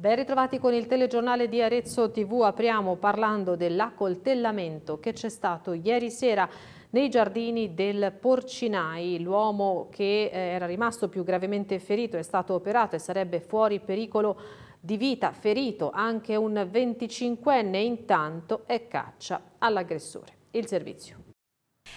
Ben ritrovati con il telegiornale di Arezzo TV. Apriamo parlando dell'accoltellamento che c'è stato ieri sera nei giardini del Porcinai. L'uomo che eh, era rimasto più gravemente ferito è stato operato e sarebbe fuori pericolo di vita, ferito anche un 25enne, intanto è caccia all'aggressore. Il servizio.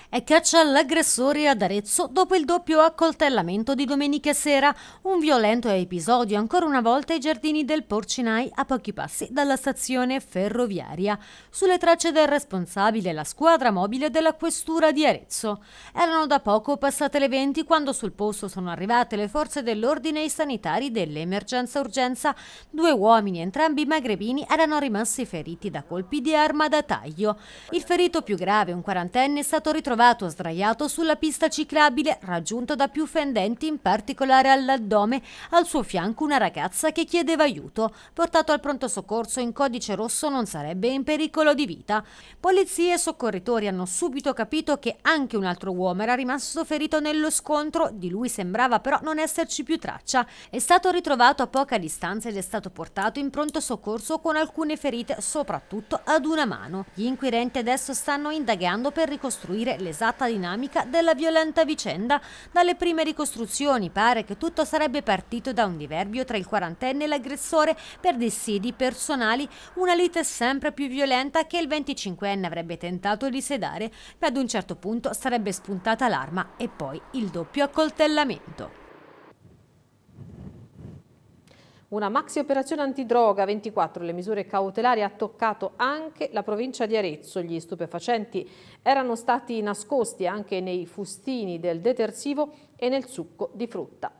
E caccia all'aggressore ad Arezzo dopo il doppio accoltellamento di domenica sera, un violento episodio ancora una volta ai giardini del Porcinai a pochi passi dalla stazione ferroviaria. Sulle tracce del responsabile la squadra mobile della questura di Arezzo. Erano da poco passate le 20 quando sul posto sono arrivate le forze dell'ordine e i sanitari dell'emergenza urgenza. Due uomini, entrambi magrebini, erano rimasti feriti da colpi di arma da taglio. Il ferito più grave, un quarantenne, è stato ritrovato sdraiato sulla pista ciclabile, raggiunto da più fendenti, in particolare all'addome. Al suo fianco una ragazza che chiedeva aiuto. Portato al pronto soccorso in codice rosso non sarebbe in pericolo di vita. Polizie e soccorritori hanno subito capito che anche un altro uomo era rimasto ferito nello scontro, di lui sembrava però non esserci più traccia. È stato ritrovato a poca distanza ed è stato portato in pronto soccorso con alcune ferite, soprattutto ad una mano. Gli inquirenti adesso stanno indagando per ricostruire capire l'esatta dinamica della violenta vicenda. Dalle prime ricostruzioni pare che tutto sarebbe partito da un diverbio tra il quarantenne e l'aggressore per dissidi personali, una lite sempre più violenta che il 25enne avrebbe tentato di sedare, ma ad un certo punto sarebbe spuntata l'arma e poi il doppio accoltellamento. Una maxi operazione antidroga 24, le misure cautelari ha toccato anche la provincia di Arezzo. Gli stupefacenti erano stati nascosti anche nei fustini del detersivo e nel succo di frutta.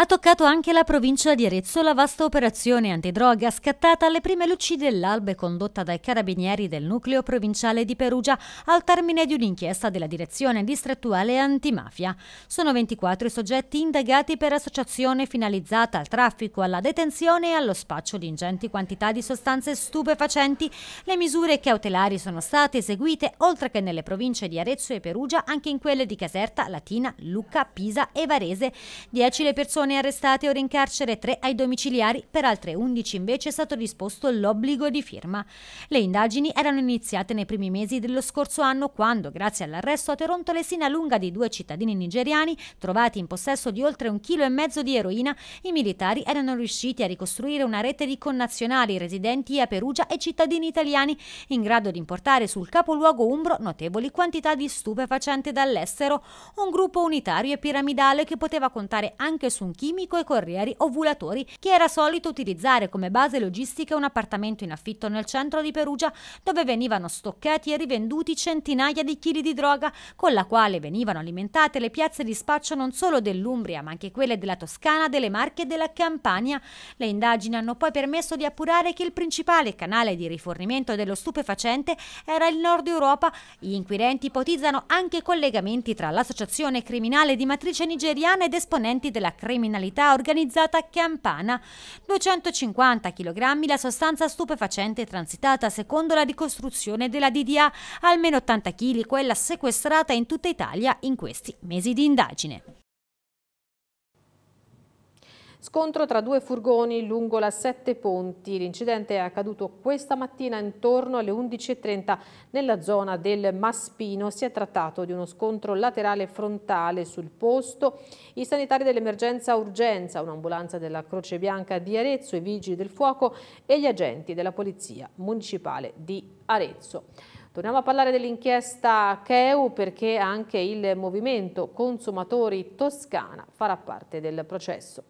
Ha toccato anche la provincia di Arezzo la vasta operazione antidroga scattata alle prime luci dell'alba e condotta dai carabinieri del nucleo provinciale di Perugia al termine di un'inchiesta della direzione distrettuale antimafia. Sono 24 i soggetti indagati per associazione finalizzata al traffico, alla detenzione e allo spaccio di ingenti quantità di sostanze stupefacenti. Le misure cautelari sono state eseguite oltre che nelle province di Arezzo e Perugia anche in quelle di Caserta, Latina, Lucca, Pisa e Varese. 10 le persone persone arrestate o in carcere, 3 ai domiciliari, per altre 11 invece è stato disposto l'obbligo di firma. Le indagini erano iniziate nei primi mesi dello scorso anno quando, grazie all'arresto a Toronto le sina lunga di due cittadini nigeriani trovati in possesso di oltre un chilo e mezzo di eroina, i militari erano riusciti a ricostruire una rete di connazionali residenti a Perugia e cittadini italiani in grado di importare sul capoluogo umbro notevoli quantità di stupefacente dall'estero, un gruppo unitario e piramidale che poteva contare anche su un un chimico e corrieri ovulatori che era solito utilizzare come base logistica un appartamento in affitto nel centro di Perugia dove venivano stoccati e rivenduti centinaia di chili di droga con la quale venivano alimentate le piazze di spaccio non solo dell'Umbria ma anche quelle della Toscana, delle Marche e della Campania. Le indagini hanno poi permesso di appurare che il principale canale di rifornimento dello stupefacente era il nord Europa. Gli inquirenti ipotizzano anche collegamenti tra l'associazione criminale di matrice nigeriana ed esponenti della criminalità criminalità organizzata campana. 250 kg la sostanza stupefacente transitata secondo la ricostruzione della DDA, almeno 80 kg quella sequestrata in tutta Italia in questi mesi di indagine. Scontro tra due furgoni lungo la Sette Ponti. L'incidente è accaduto questa mattina intorno alle 11.30 nella zona del Maspino. Si è trattato di uno scontro laterale frontale sul posto. I sanitari dell'emergenza urgenza, un'ambulanza della Croce Bianca di Arezzo, i vigili del fuoco e gli agenti della Polizia Municipale di Arezzo. Torniamo a parlare dell'inchiesta Cheu perché anche il movimento Consumatori Toscana farà parte del processo.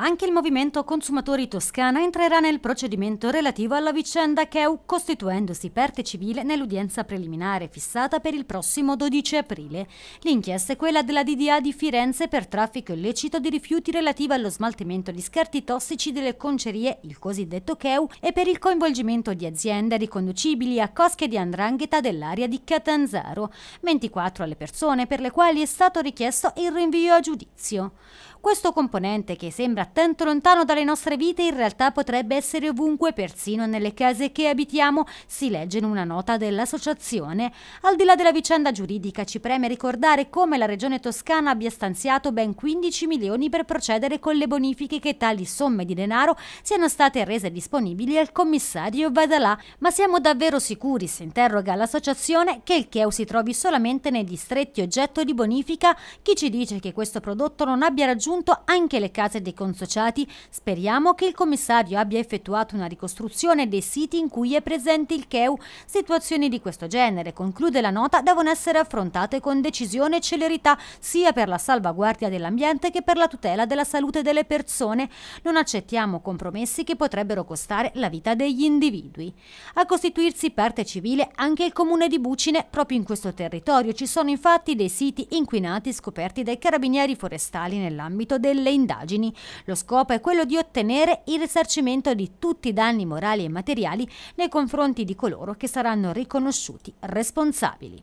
Anche il movimento Consumatori Toscana entrerà nel procedimento relativo alla vicenda Cheu, costituendosi parte civile nell'udienza preliminare fissata per il prossimo 12 aprile. L'inchiesta è quella della DDA di Firenze per traffico illecito di rifiuti relativa allo smaltimento di scarti tossici delle concerie, il cosiddetto Cheu, e per il coinvolgimento di aziende riconducibili a cosche di andrangheta dell'area di Catanzaro, 24 alle persone per le quali è stato richiesto il rinvio a giudizio. Questo componente, che sembra attento lontano dalle nostre vite in realtà potrebbe essere ovunque, persino nelle case che abitiamo, si legge in una nota dell'associazione. Al di là della vicenda giuridica ci preme ricordare come la regione toscana abbia stanziato ben 15 milioni per procedere con le bonifiche che tali somme di denaro siano state rese disponibili al commissario Vadalà, ma siamo davvero sicuri, si interroga l'associazione, che il Cheu si trovi solamente nei distretti oggetto di bonifica? Chi ci dice che questo prodotto non abbia raggiunto anche le case dei consumatori? consociati, speriamo che il commissario abbia effettuato una ricostruzione dei siti in cui è presente il Cheu. Situazioni di questo genere, conclude la nota, devono essere affrontate con decisione e celerità sia per la salvaguardia dell'ambiente che per la tutela della salute delle persone. Non accettiamo compromessi che potrebbero costare la vita degli individui. A costituirsi parte civile anche il comune di Bucine, proprio in questo territorio ci sono infatti dei siti inquinati scoperti dai carabinieri forestali nell'ambito delle indagini. Lo scopo è quello di ottenere il risarcimento di tutti i danni morali e materiali nei confronti di coloro che saranno riconosciuti responsabili.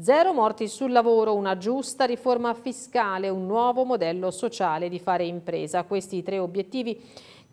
Zero morti sul lavoro, una giusta riforma fiscale, un nuovo modello sociale di fare impresa. Questi tre obiettivi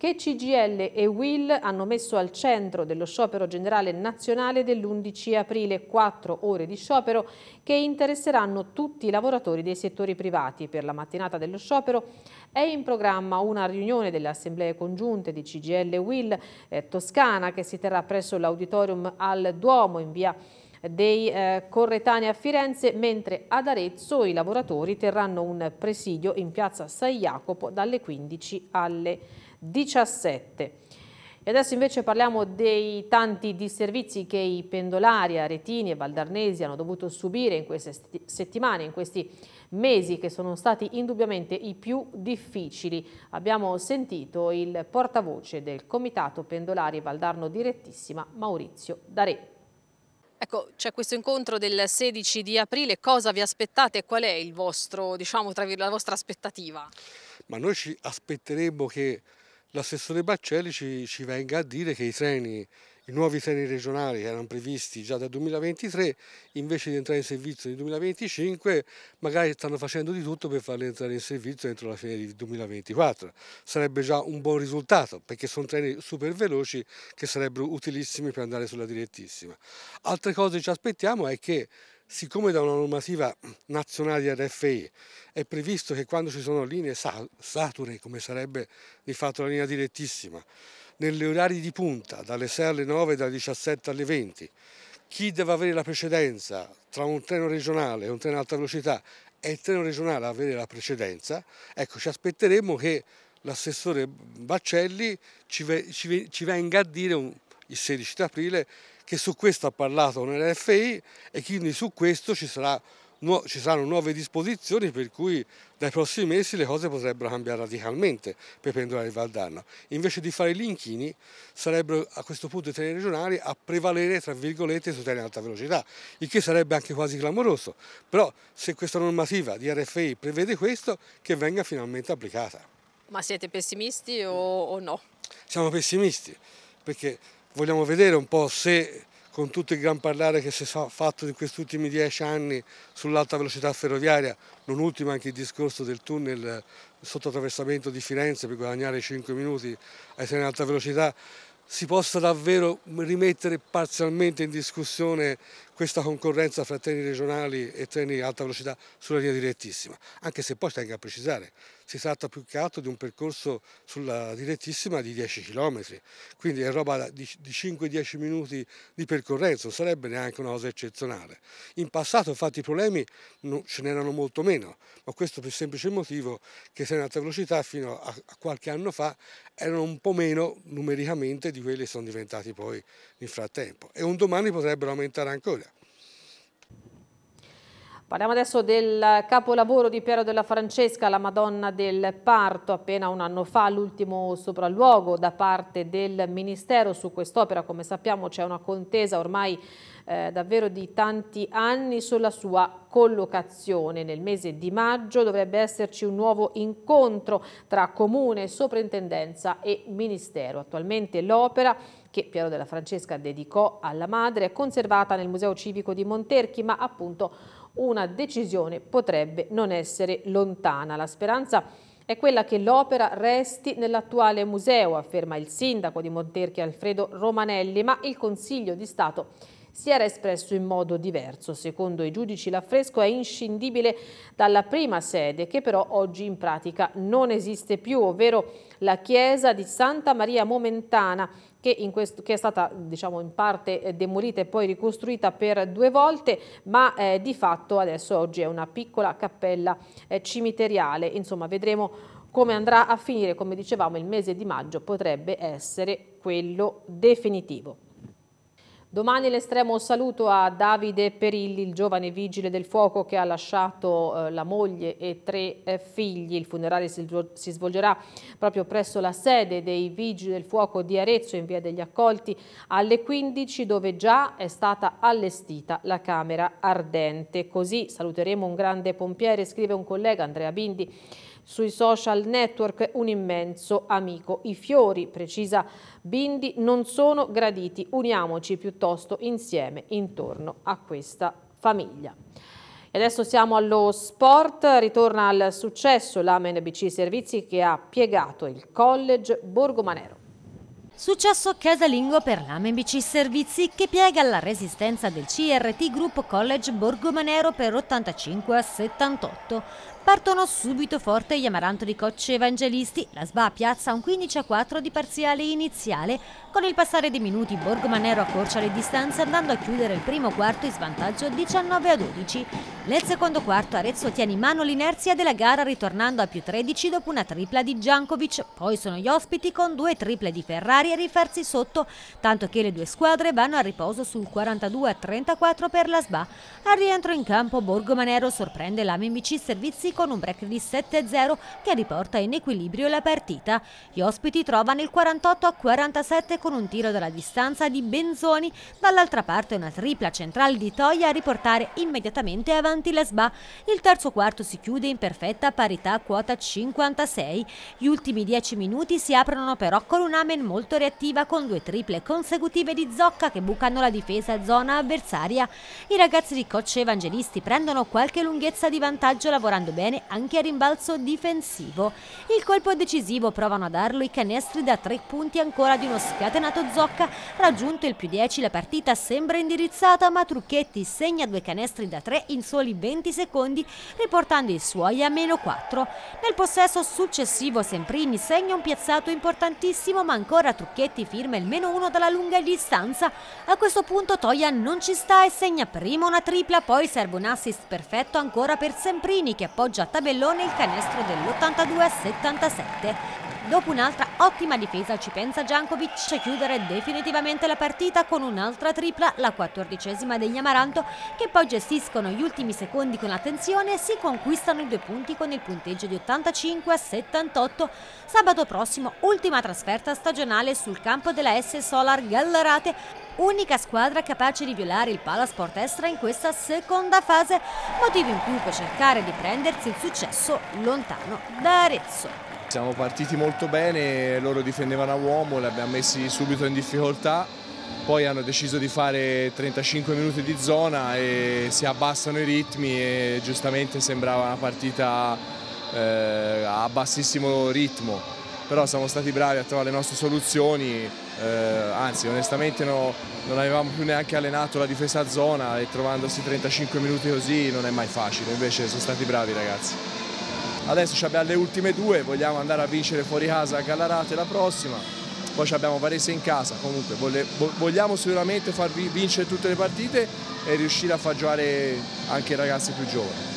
che CGL e Will hanno messo al centro dello sciopero generale nazionale dell'11 aprile, quattro ore di sciopero che interesseranno tutti i lavoratori dei settori privati. Per la mattinata dello sciopero è in programma una riunione delle assemblee congiunte di CGL e Will eh, Toscana che si terrà presso l'auditorium al Duomo in via dei eh, Corretani a Firenze, mentre ad Arezzo i lavoratori terranno un presidio in piazza San Jacopo dalle 15 alle 15. 17. E adesso invece parliamo dei tanti disservizi che i pendolari aretini e valdarnesi hanno dovuto subire in queste settimane, in questi mesi che sono stati indubbiamente i più difficili. Abbiamo sentito il portavoce del Comitato Pendolari Valdarno Direttissima, Maurizio D'Are. Ecco, c'è questo incontro del 16 di aprile, cosa vi aspettate e qual è il vostro, diciamo, la vostra aspettativa? Ma noi ci aspetteremmo che l'assessore Baccelli ci, ci, venga a dire che i, treni, i nuovi treni regionali che erano previsti già dal 2023, invece di entrare in servizio nel 2025, magari stanno facendo di tutto per farli entrare in servizio entro la fine del 2024. Sarebbe già un buon risultato, perché sono treni super veloci che sarebbero utilissimi per andare sulla direttissima. Altre cose che ci aspettiamo è che siccome da una normativa nazionale di RFI è previsto che quando ci sono linee sature, come sarebbe di fatto la linea direttissima, negli orari di punta, dalle 6 alle 9 dalle 17 alle 20, chi deve avere la precedenza tra un treno regionale e un treno ad alta velocità e il treno regionale avere la precedenza, ecco ci aspetteremo che l'assessore Baccelli ci, venga a dire il 16 aprile che su questo ha parlato nell'FI e quindi su questo ci, sarà, no, ci saranno nuove disposizioni per cui dai prossimi mesi le cose potrebbero cambiare radicalmente per pendolare il Valdarno. Invece di fare gli inchini sarebbero a questo punto i treni regionali a prevalere tra virgolette sui treni ad alta velocità, il che sarebbe anche quasi clamoroso, però se questa normativa di RFI prevede questo che venga finalmente applicata. Ma siete pessimisti o, o no? Siamo pessimisti perché vogliamo vedere un po' se con tutto il gran parlare che si è fatto in questi ultimi dieci anni sull'alta velocità ferroviaria, non ultimo anche il discorso del tunnel sotto attraversamento di Firenze per guadagnare 5 minuti ai treni alta velocità, si possa davvero rimettere parzialmente in discussione questa concorrenza fra treni regionali e treni alta velocità sulla linea direttissima, anche se poi tengo a precisare, si tratta più che altro di un percorso sulla direttissima di 10 km, quindi è roba di, 5-10 minuti di percorrenza, non sarebbe neanche una cosa eccezionale. In passato infatti i problemi ce n'erano molto meno, ma questo per il semplice motivo che i treni alta velocità fino a, qualche anno fa erano un po' meno numericamente di quelli che sono diventati poi nel frattempo e un domani potrebbero aumentare ancora. Parliamo adesso del capolavoro di Piero della Francesca, la Madonna del Parto, appena un anno fa l'ultimo sopralluogo da parte del Ministero su quest'opera, come sappiamo c'è una contesa ormai eh, davvero di tanti anni sulla sua collocazione. Nel mese di maggio dovrebbe esserci un nuovo incontro tra Comune, Soprintendenza e Ministero. Attualmente l'opera che Piero della Francesca dedicò alla madre è conservata nel Museo Civico di Monterchi, ma appunto una decisione potrebbe non essere lontana. La speranza è quella che l'opera resti nell'attuale museo, afferma il sindaco di Monterchi Alfredo Romanelli, ma il Consiglio di Stato si era espresso in modo diverso. Secondo i giudici l'affresco è inscindibile dalla prima sede che però oggi in pratica non esiste più, ovvero la chiesa di Santa Maria Momentana che, questo, che è stata diciamo, in parte eh, demolita e poi ricostruita per due volte, ma eh, di fatto adesso oggi è una piccola cappella eh, cimiteriale. Insomma, vedremo come andrà a finire, come dicevamo, il mese di maggio potrebbe essere quello definitivo. Domani l'estremo saluto a Davide Perilli, il giovane vigile del fuoco che ha lasciato eh, la moglie e tre eh, figli. Il funerale si, svolgerà proprio presso la sede dei vigili del fuoco di Arezzo in via degli Accolti alle 15 dove già è stata allestita la camera ardente. Così saluteremo un grande pompiere, scrive un collega Andrea Bindi sui social network un immenso amico. I fiori, precisa Bindi, non sono graditi, uniamoci piuttosto insieme intorno a questa famiglia. E adesso siamo allo sport, ritorna al successo l'Amen BC Servizi che ha piegato il college Borgomanero. Successo casalingo per l'AMBC Servizi che piega la resistenza del CRT Group College Borgomanero per 85 a 78. Partono subito forte gli amaranto di cocce evangelisti. La SBA piazza un 15 a 4 di parziale iniziale. Con il passare dei minuti Borgomanero accorcia le distanze andando a chiudere il primo quarto in svantaggio 19 a 12. Nel secondo quarto Arezzo tiene in mano l'inerzia della gara ritornando a più 13 dopo una tripla di Jankovic. Poi sono gli ospiti con due triple di Ferrari a rifarsi sotto, tanto che le due squadre vanno a riposo sul 42 a 34 per la SBA. Al rientro in campo Borgomanero sorprende la MMC Servizi con un break di 7-0 che riporta in equilibrio la partita. Gli ospiti trovano il 48 47 con un tiro dalla distanza di Benzoni, dall'altra parte una tripla centrale di Toia a riportare immediatamente avanti la SBA. Il terzo quarto si chiude in perfetta parità a quota 56. Gli ultimi 10 minuti si aprono però con un'Amen molto reattiva con due triple consecutive di Zocca che bucano la difesa zona avversaria. I ragazzi di coach Evangelisti prendono qualche lunghezza di vantaggio lavorando bene bene anche a rimbalzo difensivo. Il colpo decisivo provano a darlo i canestri da tre punti ancora di uno scatenato Zocca, raggiunto il più 10 la partita sembra indirizzata ma Trucchetti segna due canestri da tre in soli 20 secondi riportando i suoi a meno 4. Nel possesso successivo Semprini segna un piazzato importantissimo ma ancora Trucchetti firma il meno 1 dalla lunga distanza. A questo punto Toia non ci sta e segna prima una tripla poi serve un assist perfetto ancora per Semprini che appoggia appoggia a tabellone il canestro dell'82 77. Dopo un'altra ottima difesa ci pensa Jankovic a chiudere definitivamente la partita con un'altra tripla, la quattordicesima degli Amaranto, che poi gestiscono gli ultimi secondi con attenzione e si conquistano i due punti con il punteggio di 85 a 78. Sabato prossimo ultima trasferta stagionale sul campo della S Solar Gallarate, unica squadra capace di violare il Palasport Estra in questa seconda fase, motivo in più per cercare di prendersi il successo lontano da Arezzo. Siamo partiti molto bene, loro difendevano a uomo, li abbiamo messi subito in difficoltà, poi hanno deciso di fare 35 minuti di zona e si abbassano i ritmi e giustamente sembrava una partita eh, a bassissimo ritmo, però siamo stati bravi a trovare le nostre soluzioni, eh, anzi onestamente no, non avevamo più neanche allenato la difesa a zona e trovandosi 35 minuti così non è mai facile, invece sono stati bravi ragazzi. Adesso abbiamo le ultime due, vogliamo andare a vincere fuori casa a Gallarate la prossima, poi abbiamo Varese in casa, comunque vogliamo sicuramente far vincere tutte le partite e riuscire a far giocare anche i ragazzi più giovani.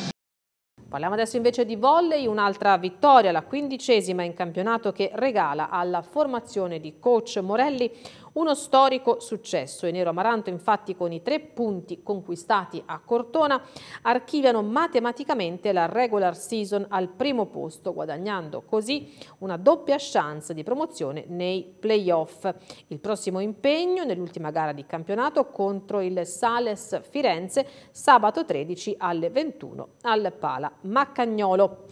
Parliamo adesso invece di volley, un'altra vittoria, la quindicesima in campionato che regala alla formazione di coach Morelli uno storico successo. I Nero Amaranto infatti con i tre punti conquistati a Cortona archiviano matematicamente la regular season al primo posto, guadagnando così una doppia chance di promozione nei playoff. Il prossimo impegno nell'ultima gara di campionato contro il Sales Firenze sabato 13 alle 21 al Pala Maccagnolo.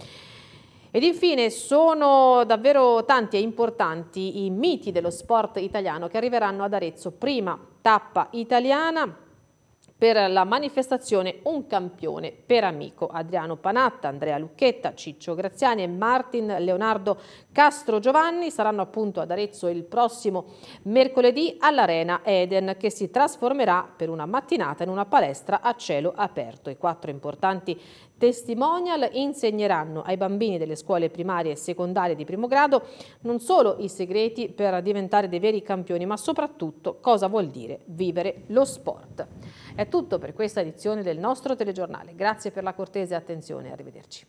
Ed infine sono davvero tanti e importanti i miti dello sport italiano che arriveranno ad Arezzo. Prima tappa italiana per la manifestazione Un campione per amico. Adriano Panatta, Andrea Lucchetta, Ciccio Graziani e Martin Leonardo Castro Giovanni saranno appunto ad Arezzo il prossimo mercoledì all'Arena Eden che si trasformerà per una mattinata in una palestra a cielo aperto. I quattro importanti testimonial insegneranno ai bambini delle scuole primarie e secondarie di primo grado non solo i segreti per diventare dei veri campioni ma soprattutto cosa vuol dire vivere lo sport. È tutto per questa edizione del nostro telegiornale. Grazie per la cortese attenzione e arrivederci.